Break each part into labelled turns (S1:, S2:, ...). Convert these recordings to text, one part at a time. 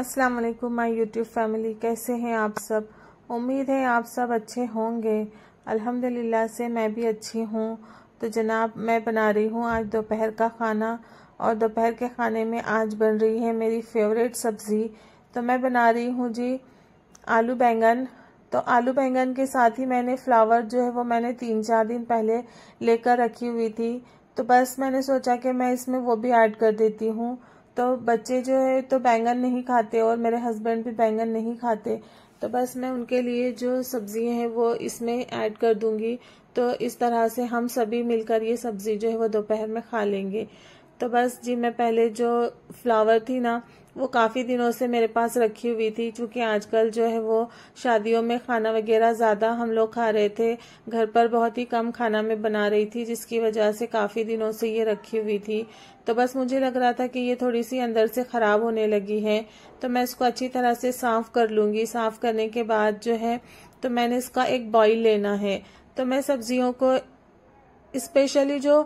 S1: अस्सलाम वालेकुम my YouTube family कैसे हैं आप सब उम्मीद है आप सब अच्छे होंगे अल्हम्दुलिल्लाह से मैं भी अच्छी हूँ तो जनाब मैं बना रही हूँ आज दोपहर का खाना और दोपहर के खाने में आज बन रही है मेरी फेवरेट सब्ज़ी तो मैं बना रही हूँ जी आलू बैंगन तो आलू बैंगन के साथ ही मैंने फ्लावर जो है वो मैंने तीन चार दिन पहले लेकर रखी हुई थी तो बस मैंने सोचा कि मैं इसमें वो भी ऐड कर देती हूँ तो बच्चे जो है तो बैंगन नहीं खाते और मेरे हस्बैंड भी बैंगन नहीं खाते तो बस मैं उनके लिए जो सब्जियां हैं वो इसमें ऐड कर दूंगी तो इस तरह से हम सभी मिलकर ये सब्ज़ी जो है वो दोपहर में खा लेंगे तो बस जी मैं पहले जो फ्लावर थी ना वो काफ़ी दिनों से मेरे पास रखी हुई थी क्योंकि आजकल जो है वो शादियों में खाना वगैरह ज़्यादा हम लोग खा रहे थे घर पर बहुत ही कम खाना मैं बना रही थी जिसकी वजह से काफ़ी दिनों से ये रखी हुई थी तो बस मुझे लग रहा था कि ये थोड़ी सी अंदर से ख़राब होने लगी है तो मैं इसको अच्छी तरह से साफ़ कर लूँगी साफ़ करने के बाद जो है तो मैंने इसका एक बॉइल लेना है तो मैं सब्जियों को स्पेशली जो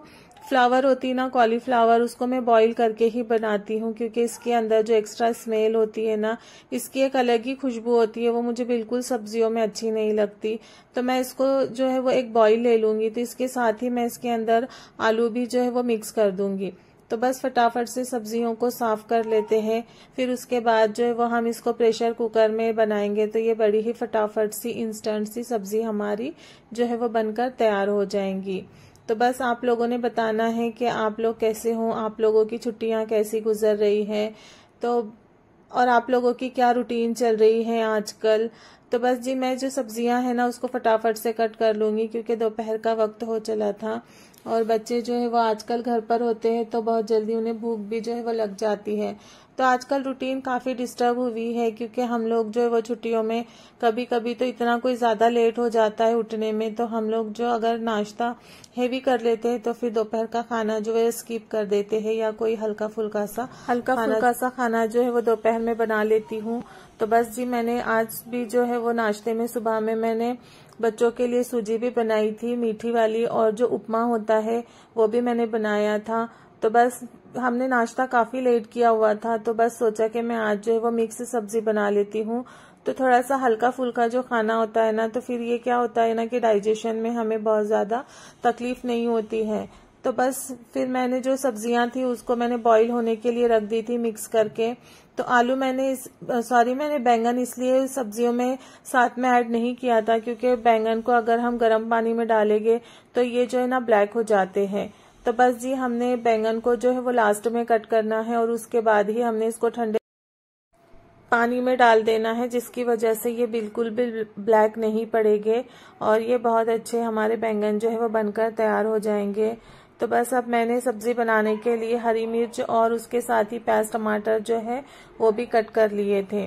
S1: फ्लावर होती है ना कॉलीफ्लावर उसको मैं बॉईल करके ही बनाती हूँ क्योंकि इसके अंदर जो एक्स्ट्रा स्मेल होती है ना इसकी एक अलग ही खुशबू होती है वो मुझे बिल्कुल सब्जियों में अच्छी नहीं लगती तो मैं इसको जो है वो एक बॉईल ले लूंगी तो इसके साथ ही मैं इसके अंदर आलू भी जो है वो मिक्स कर दूंगी तो बस फटाफट से सब्जियों को साफ कर लेते हैं फिर उसके बाद जो है वो हम इसको प्रेशर कुकर में बनाएंगे तो ये बड़ी ही फटाफट सी इंस्टेंट सी सब्जी हमारी जो है वो बनकर तैयार हो जाएंगी तो बस आप लोगों ने बताना है कि आप लोग कैसे हों आप लोगों की छुट्टियां कैसी गुजर रही हैं तो और आप लोगों की क्या रूटीन चल रही है आजकल तो बस जी मैं जो सब्जियां हैं ना उसको फटाफट से कट कर लूंगी क्योंकि दोपहर का वक्त हो चला था और बच्चे जो है वो आजकल घर पर होते हैं तो बहुत जल्दी उन्हें भूख भी जो है वो लग जाती है तो आजकल रूटीन काफ़ी डिस्टर्ब हुई है क्योंकि हम लोग जो है वो छुट्टियों में कभी कभी तो इतना कोई ज़्यादा लेट हो जाता है उठने में तो हम लोग जो अगर नाश्ता हैवी कर लेते हैं तो फिर दोपहर का खाना जो है स्किप कर देते हैं या कोई हल्का फुल्का सा हल्का फुल्का सा खाना जो है वो दोपहर में बना लेती हूँ तो बस जी मैंने आज भी जो है वो नाश्ते में सुबह में मैंने बच्चों के लिए सूजी भी बनाई थी मीठी वाली और जो उपमा होता है वो भी मैंने बनाया था तो बस हमने नाश्ता काफ़ी लेट किया हुआ था तो बस सोचा कि मैं आज जो है वो मिक्स सब्जी बना लेती हूँ तो थोड़ा सा हल्का फुल्का जो खाना होता है ना तो फिर ये क्या होता है ना कि डाइजेशन में हमें बहुत ज़्यादा तकलीफ नहीं होती है तो बस फिर मैंने जो सब्जियां थी उसको मैंने बॉईल होने के लिए रख दी थी मिक्स करके तो आलू मैंने इस सॉरी मैंने बैंगन इसलिए सब्जियों में साथ में ऐड नहीं किया था क्योंकि बैंगन को अगर हम गर्म पानी में डालेंगे तो ये जो है ना ब्लैक हो जाते हैं तो बस जी हमने बैंगन को जो है वो लास्ट में कट करना है और उसके बाद ही हमने इसको ठंडे पानी में डाल देना है जिसकी वजह से ये बिल्कुल भी ब्लैक नहीं पड़ेगे और ये बहुत अच्छे हमारे बैंगन जो है वो बनकर तैयार हो जाएंगे तो बस अब मैंने सब्ज़ी बनाने के लिए हरी मिर्च और उसके साथ ही प्याज टमाटर जो है वो भी कट कर लिए थे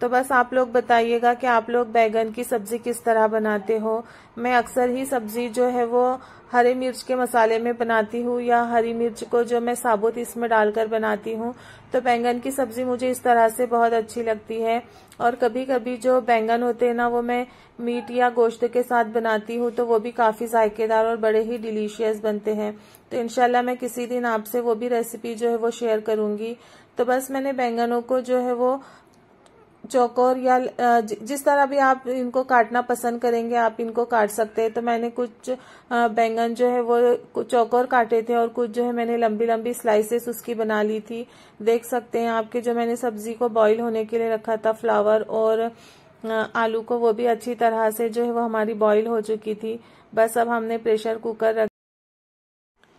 S1: तो बस आप लोग बताइएगा कि आप लोग बैगन की सब्जी किस तरह बनाते हो मैं अक्सर ही सब्जी जो है वो हरे मिर्च के मसाले में बनाती हूँ या हरी मिर्च को जो मैं साबुत इसमें डालकर बनाती हूँ तो बैंगन की सब्जी मुझे इस तरह से बहुत अच्छी लगती है और कभी कभी जो बैंगन होते हैं ना वो मैं मीट या गोश्त के साथ बनाती हूँ तो वो भी काफ़ी जायकेदार और बड़े ही डिलीशियस बनते हैं तो इनशाला मैं किसी दिन आपसे वो भी रेसिपी जो है वो शेयर करूंगी तो बस मैंने बैंगनों को जो है वो चौकोर या जिस तरह भी आप इनको काटना पसंद करेंगे आप इनको काट सकते हैं तो मैंने कुछ बैंगन जो है वो चौकोर काटे थे और कुछ जो है मैंने लंबी लंबी स्लाइसेस उसकी बना ली थी देख सकते हैं आपके जो मैंने सब्जी को बॉईल होने के लिए रखा था फ्लावर और आलू को वो भी अच्छी तरह से जो है वो हमारी बॉयल हो चुकी थी बस अब हमने प्रेशर कुकर रख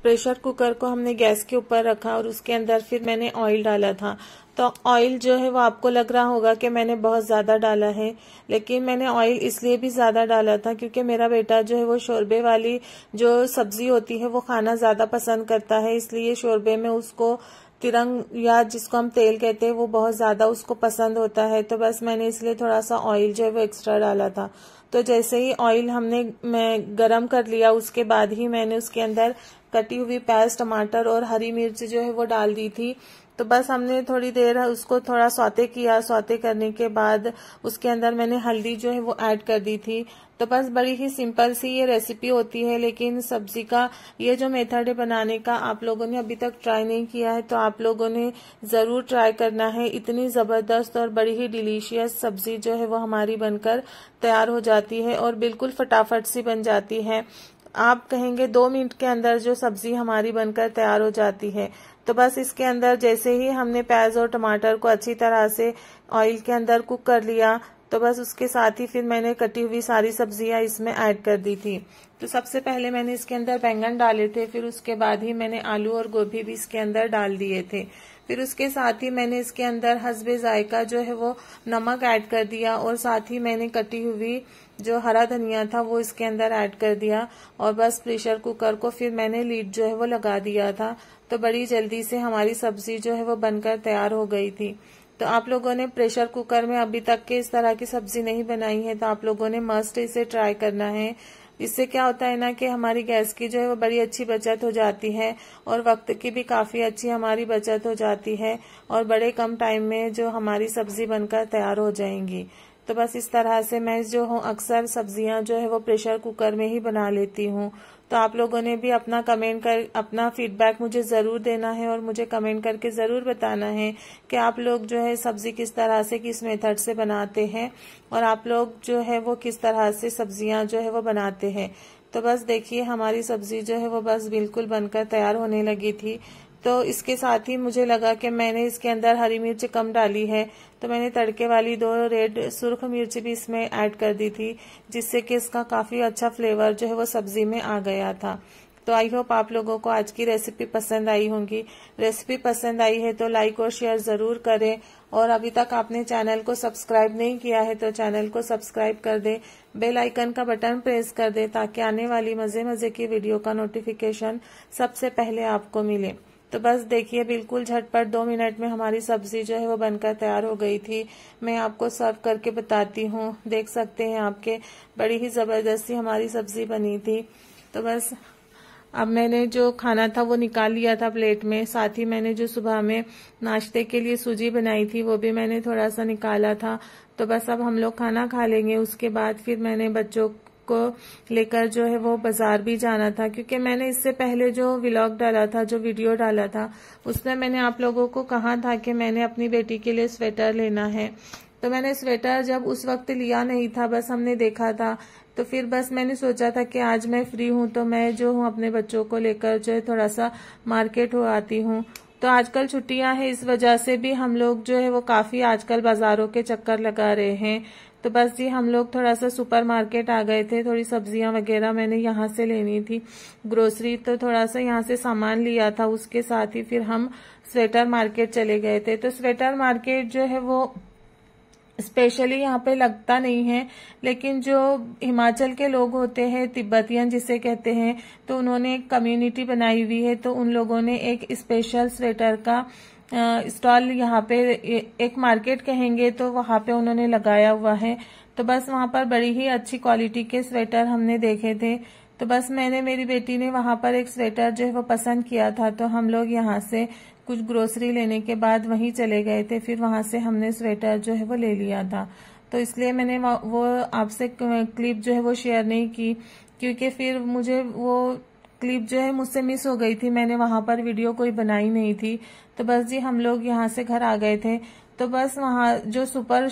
S1: प्रेशर कुकर को हमने गैस के ऊपर रखा और उसके अंदर फिर मैंने ऑयल डाला था तो ऑयल जो है वो आपको लग रहा होगा कि मैंने बहुत ज़्यादा डाला है लेकिन मैंने ऑयल इसलिए भी ज़्यादा डाला था क्योंकि मेरा बेटा जो है वो शोरबे वाली जो सब्ज़ी होती है वो खाना ज़्यादा पसंद करता है इसलिए शोरबे में उसको तिरंग या जिसको हम तेल कहते हैं वो बहुत ज़्यादा उसको पसंद होता है तो बस मैंने इसलिए थोड़ा सा ऑयल जो है वो एक्स्ट्रा डाला था तो जैसे ही ऑयल हमने मैं गरम कर लिया उसके बाद ही मैंने उसके अंदर कटी हुई प्याज टमाटर और हरी मिर्च जो है वो डाल दी थी तो बस हमने थोड़ी देर उसको थोड़ा सौते किया सौते करने के बाद उसके अंदर मैंने हल्दी जो है वो ऐड कर दी थी तो बस बड़ी ही सिंपल सी ये रेसिपी होती है लेकिन सब्जी का ये जो मेथड है बनाने का आप लोगों ने अभी तक ट्राई नहीं किया है तो आप लोगों ने ज़रूर ट्राई करना है इतनी ज़बरदस्त और बड़ी ही डिलीशियस सब्जी जो है वो हमारी बनकर तैयार हो जाती है और बिल्कुल फटाफट सी बन जाती है आप कहेंगे दो मिनट के अंदर जो सब्जी हमारी बनकर तैयार हो जाती है तो बस इसके अंदर जैसे ही हमने प्याज और टमाटर को अच्छी तरह से ऑयल के अंदर कुक कर लिया तो बस उसके साथ ही फिर मैंने कटी हुई सारी सब्जियां इसमें ऐड कर दी थी तो सबसे पहले मैंने इसके अंदर बैंगन डाले थे फिर उसके बाद ही मैंने आलू और गोभी भी इसके अंदर डाल दिए थे फिर उसके साथ ही मैंने इसके अंदर हसबे जायका जो है वो नमक ऐड कर दिया और साथ ही मैंने कटी हुई जो हरा धनिया था वो इसके अंदर ऐड कर दिया और बस प्रेशर कुकर को फिर मैंने लीड जो है वो लगा दिया था तो बड़ी जल्दी से हमारी सब्जी जो है वो बनकर तैयार हो गई थी तो आप लोगों ने प्रेशर कुकर में अभी तक के इस तरह की सब्जी नहीं बनाई है तो आप लोगों ने मस्ट इसे ट्राई करना है इससे क्या होता है ना कि हमारी गैस की जो है वो बड़ी अच्छी बचत हो जाती है और वक्त की भी काफ़ी अच्छी हमारी बचत हो जाती है और बड़े कम टाइम में जो हमारी सब्जी बनकर तैयार हो जाएंगी तो बस इस तरह से मैं जो हूँ अक्सर सब्जियाँ जो है वो प्रेशर कुकर में ही बना लेती हूँ तो आप लोगों ने भी अपना कमेंट कर अपना फीडबैक मुझे ज़रूर देना है और मुझे कमेंट करके ज़रूर बताना है कि आप लोग जो है सब्ज़ी किस तरह से किस मेथड से बनाते हैं और आप लोग जो है वो किस तरह से सब्जियां जो है वो बनाते हैं तो बस देखिए हमारी सब्ज़ी जो है वो बस बिल्कुल बनकर तैयार होने लगी थी तो इसके साथ ही मुझे लगा कि मैंने इसके अंदर हरी मिर्च कम डाली है तो मैंने तड़के वाली दो रेड सुर्ख मिर्च भी इसमें ऐड कर दी थी जिससे कि इसका काफ़ी अच्छा फ्लेवर जो है वो सब्जी में आ गया था तो आई होप आप लोगों को आज की रेसिपी पसंद आई होंगी रेसिपी पसंद आई है तो लाइक और शेयर ज़रूर करें और अभी तक आपने चैनल को सब्सक्राइब नहीं किया है तो चैनल को सब्सक्राइब कर दें बेल आइकन का बटन प्रेस कर दें ताकि आने वाली मज़े मज़े की वीडियो का नोटिफिकेशन सबसे पहले आपको मिले तो बस देखिए बिल्कुल झटपट दो मिनट में हमारी सब्जी जो है वो बनकर तैयार हो गई थी मैं आपको सर्व करके बताती हूँ देख सकते हैं आपके बड़ी ही ज़बरदस्ती हमारी सब्जी बनी थी तो बस अब मैंने जो खाना था वो निकाल लिया था प्लेट में साथ ही मैंने जो सुबह में नाश्ते के लिए सूजी बनाई थी वो भी मैंने थोड़ा सा निकाला था तो बस अब हम लोग खाना खा लेंगे उसके बाद फिर मैंने बच्चों को लेकर जो है वो बाजार भी जाना था क्योंकि मैंने इससे पहले जो व्लॉग डाला था जो वीडियो डाला था उसमें मैंने आप लोगों को कहा था कि मैंने अपनी बेटी के लिए स्वेटर लेना है तो मैंने स्वेटर जब उस वक्त लिया नहीं था बस हमने देखा था तो फिर बस मैंने सोचा था कि आज मैं फ्री हूं तो मैं जो हूँ अपने बच्चों को लेकर जो है थोड़ा सा मार्केट हो आती हूँ तो आजकल छुट्टियां हैं इस वजह से भी हम लोग जो है वो काफ़ी आजकल बाज़ारों के चक्कर लगा रहे हैं तो बस जी हम लोग थोड़ा सा सुपर मार्केट आ गए थे थोड़ी सब्जियां वगैरह मैंने यहाँ से लेनी थी ग्रोसरी तो थोड़ा सा यहाँ से सामान लिया था उसके साथ ही फिर हम स्वेटर मार्केट चले गए थे तो स्वेटर मार्केट जो है वो स्पेशली यहाँ पे लगता नहीं है लेकिन जो हिमाचल के लोग होते हैं तिब्बतियन जिसे कहते हैं तो उन्होंने एक कम्युनिटी बनाई हुई है तो उन लोगों ने एक स्पेशल स्वेटर का स्टॉल यहाँ पे एक मार्केट कहेंगे तो वहाँ पे उन्होंने लगाया हुआ है तो बस वहाँ पर बड़ी ही अच्छी क्वालिटी के स्वेटर हमने देखे थे तो बस मैंने मेरी बेटी ने वहाँ पर एक स्वेटर जो है वो पसंद किया था तो हम लोग यहाँ से कुछ ग्रोसरी लेने के बाद वहीं चले गए थे फिर वहाँ से हमने स्वेटर जो है वो ले लिया था तो इसलिए मैंने वो आपसे क्लिप जो है वो शेयर नहीं की क्योंकि फिर मुझे वो क्लिप जो है मुझसे मिस हो गई थी मैंने वहां पर वीडियो कोई बनाई नहीं थी तो बस जी हम लोग यहाँ से घर आ गए थे तो बस वहाँ जो सुपर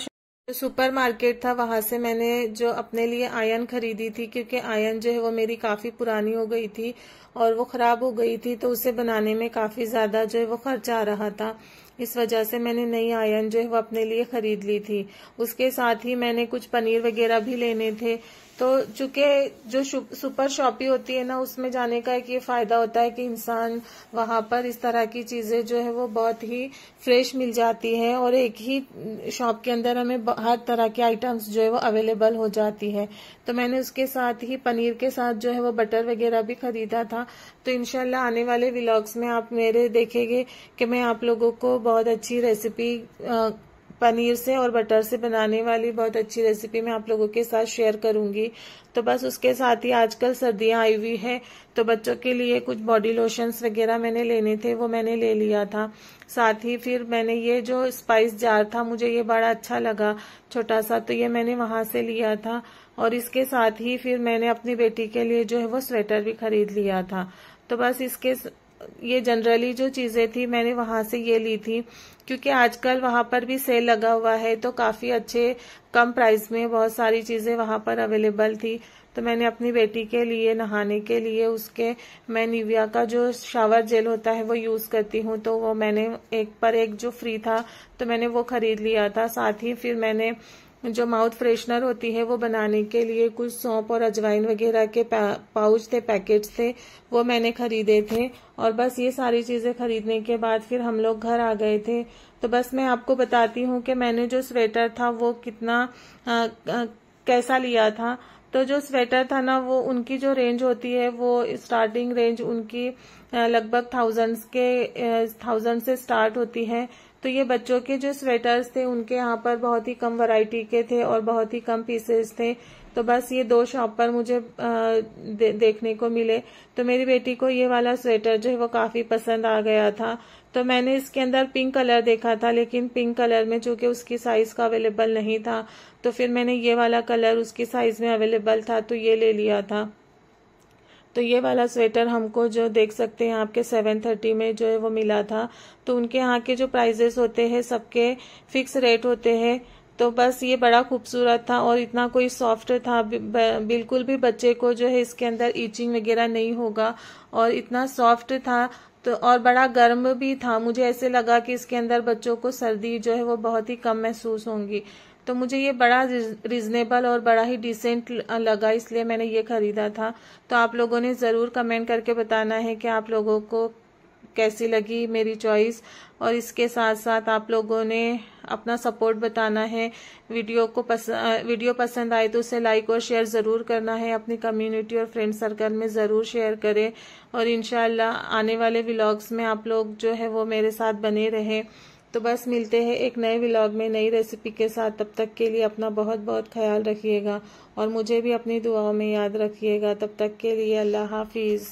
S1: सुपर मार्केट था वहां से मैंने जो अपने लिए आयन खरीदी थी क्योंकि आयन जो है वो मेरी काफ़ी पुरानी हो गई थी और वो ख़राब हो गई थी तो उसे बनाने में काफ़ी ज़्यादा जो है वो खर्चा आ रहा था इस वजह से मैंने नई आयन जो है वो अपने लिए ख़रीद ली थी उसके साथ ही मैंने कुछ पनीर वगैरह भी लेने थे तो चूंकि जो सुपर शॉपी होती है ना उसमें जाने का एक ये फ़ायदा होता है कि इंसान वहां पर इस तरह की चीज़ें जो है वो बहुत ही फ्रेश मिल जाती है और एक ही शॉप के अंदर हमें हर तरह के आइटम्स जो है वो अवेलेबल हो जाती है तो मैंने उसके साथ ही पनीर के साथ जो है वो बटर वगैरह भी ख़रीदा था तो इनशाला आने वाले व्लॉग्स में आप मेरे देखेंगे कि मैं आप लोगों को बहुत अच्छी रेसिपी पनीर से और बटर से बनाने वाली बहुत अच्छी रेसिपी मैं आप लोगों के साथ शेयर करूंगी तो बस उसके साथ ही आजकल सर्दियां आई हुई है तो बच्चों के लिए कुछ बॉडी लोशंस वगैरह मैंने लेने थे वो मैंने ले लिया था साथ ही फिर मैंने ये जो स्पाइस जार था मुझे ये बड़ा अच्छा लगा छोटा सा तो ये मैंने वहां से लिया था और इसके साथ ही फिर मैंने अपनी बेटी के लिए जो है वो स्वेटर भी खरीद लिया था तो बस इसके ये जनरली जो चीज़ें थी मैंने वहां से ये ली थी क्योंकि आजकल वहां पर भी सेल लगा हुआ है तो काफ़ी अच्छे कम प्राइस में बहुत सारी चीज़ें वहां पर अवेलेबल थी तो मैंने अपनी बेटी के लिए नहाने के लिए उसके मैं निविया का जो शावर जेल होता है वो यूज़ करती हूँ तो वो मैंने एक पर एक जो फ्री था तो मैंने वो ख़रीद लिया था साथ ही फिर मैंने जो माउथ फ्रेशनर होती है वो बनाने के लिए कुछ सौंप और अजवाइन वगैरह के पाउच थे पैकेट्स थे वो मैंने खरीदे थे और बस ये सारी चीज़ें खरीदने के बाद फिर हम लोग घर आ गए थे तो बस मैं आपको बताती हूँ कि मैंने जो स्वेटर था वो कितना आ, आ, कैसा लिया था तो जो स्वेटर था ना वो उनकी जो रेंज होती है वो स्टार्टिंग रेंज उनकी लगभग थाउजेंड्स के थाउजेंड से स्टार्ट होती है तो ये बच्चों के जो स्वेटर्स थे उनके यहाँ पर बहुत ही कम वैरायटी के थे और बहुत ही कम पीसेस थे तो बस ये दो शॉप पर मुझे दे, देखने को मिले तो मेरी बेटी को ये वाला स्वेटर जो है वो काफ़ी पसंद आ गया था तो मैंने इसके अंदर पिंक कलर देखा था लेकिन पिंक कलर में चूँकि उसकी साइज़ का अवेलेबल नहीं था तो फिर मैंने ये वाला कलर उसकी साइज़ में अवेलेबल था तो ये ले लिया था तो ये वाला स्वेटर हमको जो देख सकते हैं आपके सेवन थर्टी में जो है वो मिला था तो उनके यहाँ के जो प्राइजेस होते हैं सबके फिक्स रेट होते हैं तो बस ये बड़ा खूबसूरत था और इतना कोई सॉफ्ट था बिल्कुल भी बच्चे को जो है इसके अंदर ईचिंग वगैरह नहीं होगा और इतना सॉफ्ट था तो और बड़ा गर्म भी था मुझे ऐसे लगा कि इसके अंदर बच्चों को सर्दी जो है वो बहुत ही कम महसूस होंगी तो मुझे ये बड़ा रिजनेबल और बड़ा ही डिसेंट लगा इसलिए मैंने ये ख़रीदा था तो आप लोगों ने ज़रूर कमेंट करके बताना है कि आप लोगों को कैसी लगी मेरी चॉइस और इसके साथ साथ आप लोगों ने अपना सपोर्ट बताना है वीडियो को पस, वीडियो पसंद आए तो उसे लाइक और शेयर ज़रूर करना है अपनी कम्युनिटी और फ्रेंड सर्कल में ज़रूर शेयर करें और इन आने वाले व्लॉग्स में आप लोग जो है वो मेरे साथ बने रहें तो बस मिलते हैं एक नए व्लॉग में नई रेसिपी के साथ तब तक के लिए अपना बहुत बहुत ख्याल रखिएगा और मुझे भी अपनी दुआओं में याद रखिएगा तब तक के लिए अल्लाह हाफिज़